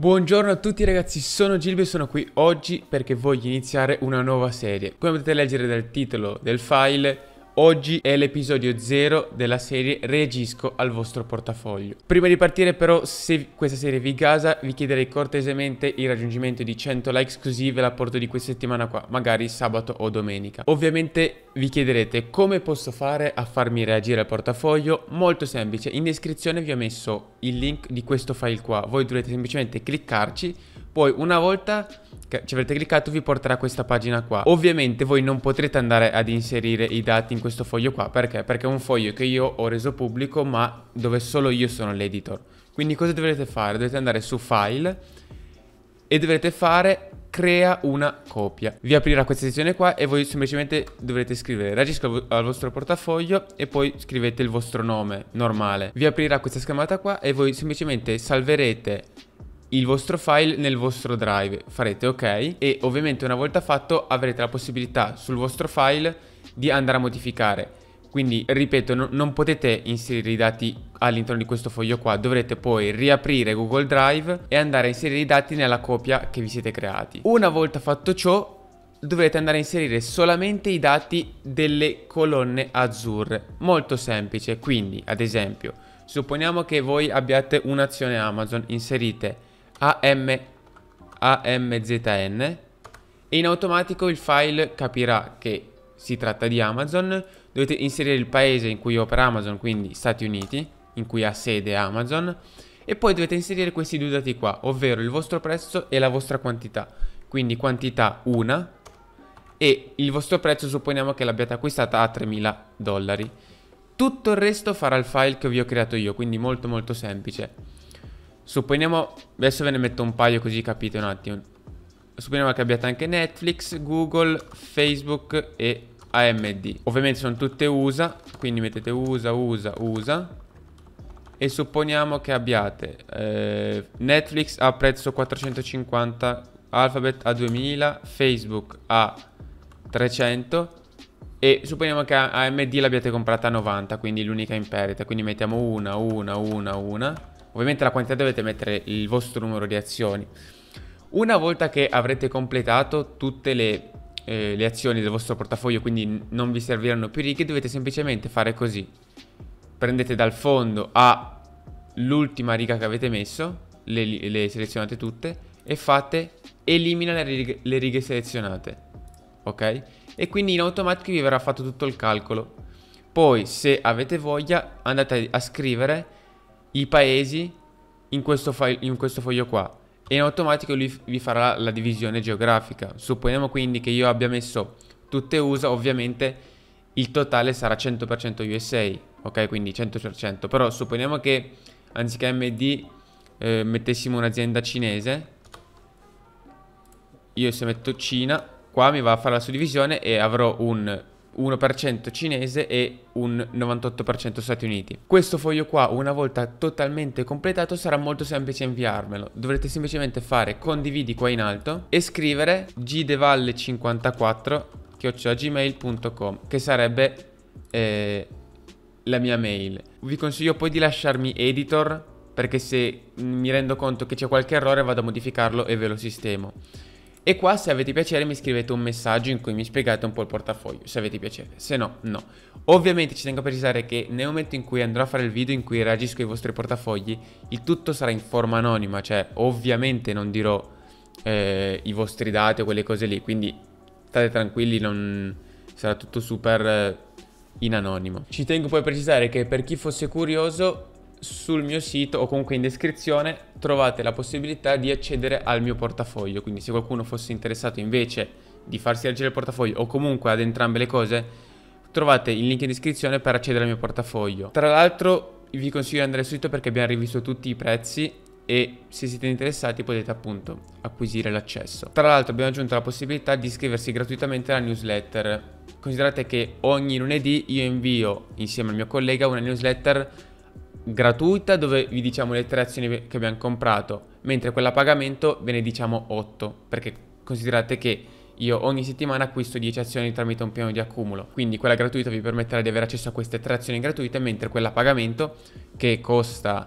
Buongiorno a tutti ragazzi, sono Gilbe e sono qui oggi perché voglio iniziare una nuova serie. Come potete leggere dal titolo del file, Oggi è l'episodio 0 della serie Reagisco al vostro portafoglio. Prima di partire però, se questa serie vi gasa, vi chiederei cortesemente il raggiungimento di 100 like così ve la porto di questa settimana qua, magari sabato o domenica. Ovviamente vi chiederete come posso fare a farmi reagire al portafoglio? Molto semplice, in descrizione vi ho messo il link di questo file qua, voi dovrete semplicemente cliccarci poi una volta che ci avrete cliccato vi porterà a questa pagina qua. Ovviamente voi non potrete andare ad inserire i dati in questo foglio qua, perché? Perché è un foglio che io ho reso pubblico ma dove solo io sono l'editor. Quindi cosa dovrete fare? Dovete andare su File e dovrete fare crea una copia. Vi aprirà questa sezione qua e voi semplicemente dovrete scrivere Reagisco al vostro portafoglio e poi scrivete il vostro nome normale. Vi aprirà questa schermata qua e voi semplicemente salverete il vostro file nel vostro drive, farete ok e ovviamente una volta fatto avrete la possibilità sul vostro file di andare a modificare. Quindi ripeto, no, non potete inserire i dati all'interno di questo foglio qua, dovrete poi riaprire Google Drive e andare a inserire i dati nella copia che vi siete creati. Una volta fatto ciò, dovrete andare a inserire solamente i dati delle colonne azzurre. Molto semplice, quindi ad esempio, supponiamo che voi abbiate un'azione Amazon, inserite AM, AMZN e in automatico il file capirà che si tratta di Amazon. Dovete inserire il paese in cui opera Amazon, quindi Stati Uniti, in cui ha sede Amazon. E poi dovete inserire questi due dati qua, ovvero il vostro prezzo e la vostra quantità. Quindi quantità 1 e il vostro prezzo supponiamo che l'abbiate acquistata a 3.000 dollari. Tutto il resto farà il file che vi ho creato io, quindi molto molto semplice. Supponiamo, adesso ve ne metto un paio così capite un attimo. Supponiamo che abbiate anche Netflix, Google, Facebook e AMD. Ovviamente sono tutte USA, quindi mettete USA, USA, USA. E supponiamo che abbiate eh, Netflix a prezzo 450, Alphabet a 2000, Facebook a 300 e supponiamo che AMD l'abbiate comprata a 90, quindi l'unica in perdita. Quindi mettiamo una, una, una, una Ovviamente la quantità dovete mettere il vostro numero di azioni. Una volta che avrete completato tutte le, eh, le azioni del vostro portafoglio, quindi non vi serviranno più righe, dovete semplicemente fare così. Prendete dal fondo all'ultima riga che avete messo, le, le, selezionate tutte e fate elimina le righe, le righe selezionate. Ok? E quindi in automatico vi verrà fatto tutto il calcolo. Poi se avete voglia andate a scrivere i paesi in questo, in questo foglio qua e in automatico lui vi farà la, la divisione geografica. Supponiamo quindi che io abbia messo tutte USA, ovviamente il totale sarà 100% USA, ok? Quindi 100%, però supponiamo che anziché MD eh, mettessimo un'azienda cinese, io se metto Cina, qua mi va a fare la suddivisione e avrò un 1% cinese e un 98% Stati Uniti. Questo foglio qua, una volta totalmente completato, sarà molto semplice inviarmelo. Dovrete semplicemente fare condividi qua in alto e scrivere gdevalle54 gmail.com che sarebbe eh, la mia mail. Vi consiglio poi di lasciarmi editor perché se mi rendo conto che c'è qualche errore vado a modificarlo e ve lo sistemo. E qua se avete piacere mi scrivete un messaggio in cui mi spiegate un po' il portafoglio, se avete piacere, se no no. Ovviamente ci tengo a precisare che nel momento in cui andrò a fare il video in cui reagisco ai vostri portafogli, il tutto sarà in forma anonima, cioè ovviamente non dirò eh, i vostri dati o quelle cose lì, quindi state tranquilli, non... sarà tutto super eh, in anonimo. Ci tengo poi a precisare che per chi fosse curioso sul mio sito o comunque in descrizione trovate la possibilità di accedere al mio portafoglio, quindi se qualcuno fosse interessato invece di farsi leggere il portafoglio o comunque ad entrambe le cose, trovate il link in descrizione per accedere al mio portafoglio. Tra l'altro vi consiglio di andare sul sito perché abbiamo rivisto tutti i prezzi e se siete interessati potete appunto acquisire l'accesso. Tra l'altro abbiamo aggiunto la possibilità di iscriversi gratuitamente alla newsletter. Considerate che ogni lunedì io invio insieme al mio collega una newsletter gratuita dove vi diciamo le tre azioni che abbiamo comprato, mentre quella a pagamento ve ne diciamo 8, perché considerate che io ogni settimana acquisto 10 azioni tramite un piano di accumulo, quindi quella gratuita vi permetterà di avere accesso a queste tre azioni gratuite, mentre quella a pagamento che costa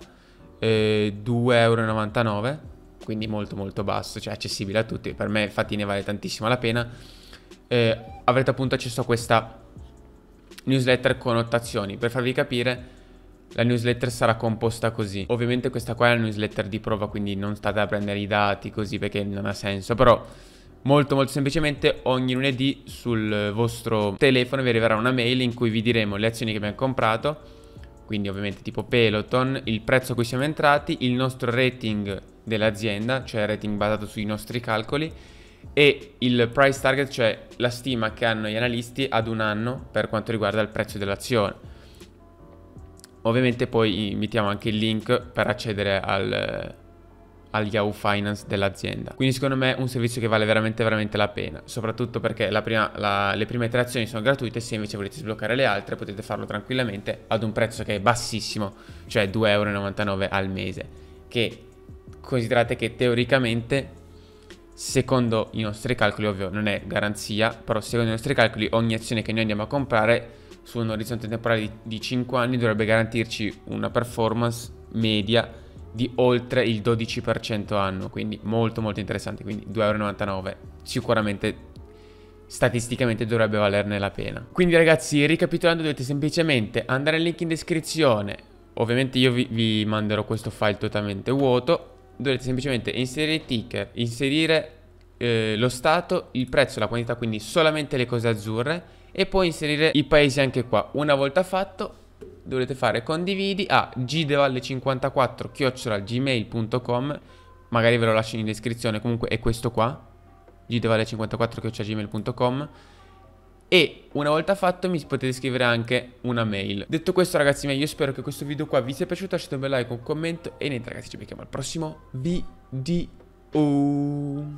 eh, 2,99€, quindi molto molto basso, cioè accessibile a tutti, per me infatti ne vale tantissimo la pena, eh, avrete appunto accesso a questa newsletter con 8 azioni, per farvi capire la newsletter sarà composta così. Ovviamente questa qua è la newsletter di prova, quindi non state a prendere i dati così perché non ha senso, però Molto molto semplicemente ogni lunedì sul vostro telefono vi arriverà una mail in cui vi diremo le azioni che abbiamo comprato, quindi ovviamente tipo Peloton, il prezzo a cui siamo entrati, il nostro rating dell'azienda, cioè il rating basato sui nostri calcoli e il price target, cioè la stima che hanno gli analisti ad un anno per quanto riguarda il prezzo dell'azione. Ovviamente poi mettiamo anche il link per accedere al, al Yahoo Finance dell'azienda. Quindi secondo me è un servizio che vale veramente veramente la pena, soprattutto perché la prima, la, le prime tre azioni sono gratuite, se invece volete sbloccare le altre potete farlo tranquillamente ad un prezzo che è bassissimo, cioè 2,99€ al mese, che considerate che teoricamente secondo i nostri calcoli, ovvio non è garanzia, però secondo i nostri calcoli ogni azione che noi andiamo a comprare su un orizzonte temporale di, 5 anni dovrebbe garantirci una performance media di oltre il 12% anno, quindi molto molto interessante, quindi 2,99 euro sicuramente statisticamente dovrebbe valerne la pena. Quindi ragazzi, ricapitolando dovete semplicemente andare al link in descrizione, ovviamente io vi, vi manderò questo file totalmente vuoto, dovete semplicemente inserire il ticker, inserire eh, lo stato, il prezzo, la quantità, quindi solamente le cose azzurre e poi inserire i paesi anche qua. Una volta fatto dovrete fare condividi a gdevalle54 gmailcom magari ve lo lascio in descrizione, comunque è questo qua gdevalle54 gmailcom e una volta fatto mi potete scrivere anche una mail. Detto questo ragazzi miei, io spero che questo video qua vi sia piaciuto, lasciate un bel like, un commento e niente ragazzi ci becchiamo al prossimo video.